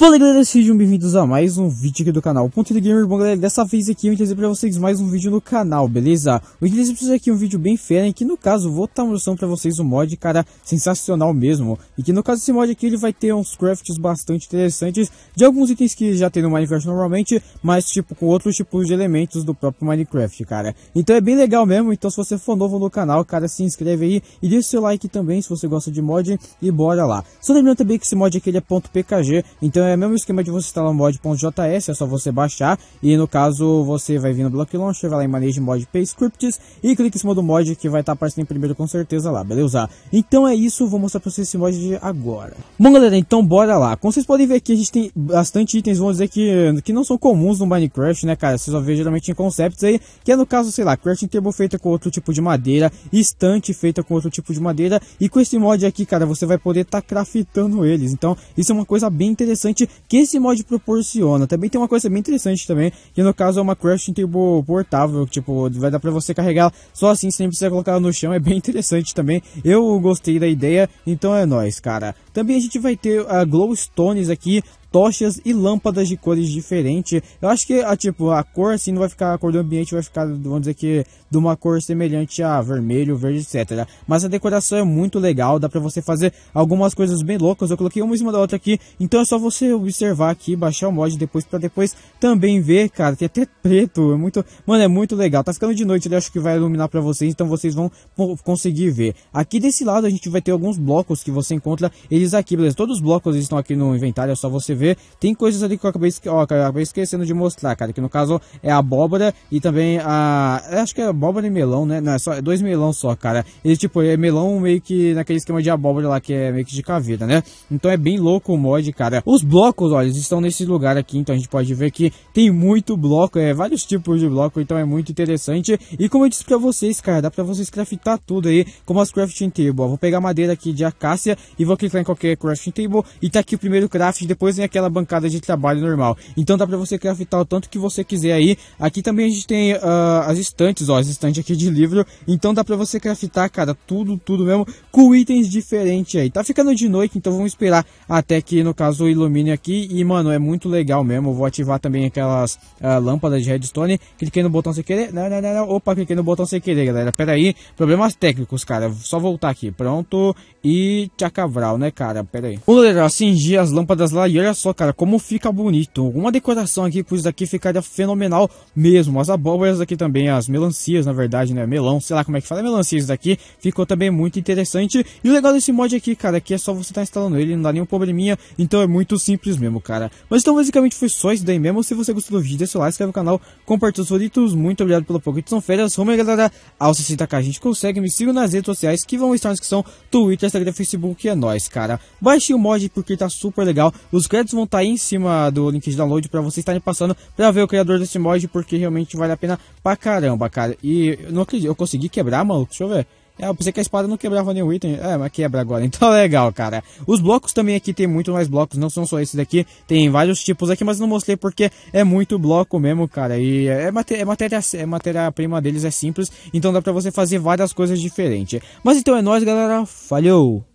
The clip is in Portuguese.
Fala galera, sejam bem-vindos a mais um vídeo aqui do canal Ponto de Gamer. Bom galera, dessa vez aqui eu trazer pra vocês mais um vídeo no canal, beleza? Eu trazer pra vocês aqui é um vídeo bem fera, em que no caso vou estar mostrando pra vocês um mod, cara, sensacional mesmo. E que no caso esse mod aqui ele vai ter uns crafts bastante interessantes, de alguns itens que já tem no Minecraft normalmente, mas tipo com outros tipos de elementos do próprio Minecraft, cara. Então é bem legal mesmo, então se você for novo no canal, cara, se inscreve aí e deixa seu like também se você gosta de mod e bora lá. Só lembrando também que esse mod aqui ele é .pkg, então é é o mesmo esquema de você instalar um mod.js, é só você baixar e no caso você vai vir no Block Launcher, vai lá em Manage Mod Pay Scripts e clica em cima do mod que vai estar tá aparecendo primeiro com certeza lá, beleza? Então é isso, vou mostrar pra vocês esse mod agora. Bom galera, então bora lá. Como vocês podem ver aqui, a gente tem bastante itens, vamos dizer que, que não são comuns no Minecraft, né cara? Vocês vão ver geralmente em concepts aí, que é no caso, sei lá, crafting table feita com outro tipo de madeira, estante feita com outro tipo de madeira e com esse mod aqui, cara, você vai poder estar tá craftando eles. Então isso é uma coisa bem interessante interessante que esse mod proporciona. Também tem uma coisa bem interessante também, que no caso é uma crafting table portável, tipo, vai dar pra você carregar só assim, sem precisar colocar no chão, é bem interessante também. Eu gostei da ideia, então é nóis, cara. Também a gente vai ter uh, glowstones aqui, tochas e lâmpadas de cores diferentes. Eu acho que a, ah, tipo, a cor assim não vai ficar, a cor do ambiente vai ficar, vamos dizer que, de uma cor semelhante a vermelho, verde, etc. Mas a decoração é muito legal, dá pra você fazer algumas coisas bem loucas. Eu coloquei uma em cima da outra aqui, então é só você observar aqui, baixar o mod depois, pra depois também ver, cara. Tem é até preto, é muito, mano, é muito legal. Tá ficando de noite, eu acho que vai iluminar pra vocês, então vocês vão conseguir ver. Aqui desse lado a gente vai ter alguns blocos que você encontra, ele eles aqui, beleza? Todos os blocos estão aqui no inventário, é só você ver. Tem coisas ali que eu acabei, ó, eu acabei esquecendo de mostrar, cara. Que no caso é abóbora e também a... É, acho que é abóbora e melão, né? Não, é só é dois melão só, cara. Ele, tipo, é melão meio que naquele esquema de abóbora lá, que é meio que de caveira, né? Então é bem louco o mod, cara. Os blocos, olha, eles estão nesse lugar aqui, então a gente pode ver que tem muito bloco, é vários tipos de bloco, então é muito interessante. E como eu disse pra vocês, cara, dá pra vocês craftar tudo aí, como as crafting table. Ó. Vou pegar madeira aqui de acácia e vou clicar em qualquer crafting table e tá aqui o primeiro craft, depois vem aquela bancada de trabalho normal. Então dá pra você craftar o tanto que você quiser aí. Aqui também a gente tem uh, as estantes, ó, as estantes aqui de livro. Então dá pra você craftar, cara, tudo, tudo mesmo, com itens diferentes aí. Tá ficando de noite, então vamos esperar até que, no caso, ilumine aqui. E, mano, é muito legal mesmo. vou ativar também aquelas uh, lâmpadas de redstone. Cliquei no botão sem querer. Não, não, não, não. Opa, cliquei no botão sem querer, galera. Pera aí. Problemas técnicos, cara. Só voltar aqui. Pronto. E tchacavral, né, cara. Pera aí. Vamos galera, acendi as lâmpadas lá e olha só, cara, como fica bonito. Uma decoração aqui com isso daqui ficaria fenomenal mesmo. As abóboras aqui também, as melancias, na verdade, né? Melão, sei lá como é que fala, melancias daqui. Ficou também muito interessante. E o legal desse mod aqui, cara, é que é só você estar tá instalando ele, não dá nenhum probleminha. Então é muito simples mesmo, cara. Mas então basicamente foi só isso daí mesmo. Se você gostou do vídeo, deixa o like, inscreve no canal, compartilha os favoritos. Muito obrigado pelo pouco. São férias. Rumo aí, galera, se 60k a gente consegue. Me siga nas redes sociais que vão estar na descrição. Twitter, Instagram, Facebook. É nóis, cara cara. Baixe o mod porque tá super legal. Os créditos vão estar tá aí em cima do link de download para vocês estarem passando para ver o criador desse mod porque realmente vale a pena pra caramba, cara. E eu não acredito, eu consegui quebrar, maluco. Deixa eu ver. É, eu pensei que a espada não quebrava nenhum item. É, mas quebra agora. Então é legal, cara. Os blocos também aqui tem muito mais blocos. Não são só esses daqui. Tem vários tipos aqui, mas não mostrei porque é muito bloco mesmo, cara. E é, é, é matéria é matéria-prima deles, é simples. Então dá pra você fazer várias coisas diferentes. Mas então é nóis, galera. Falhou!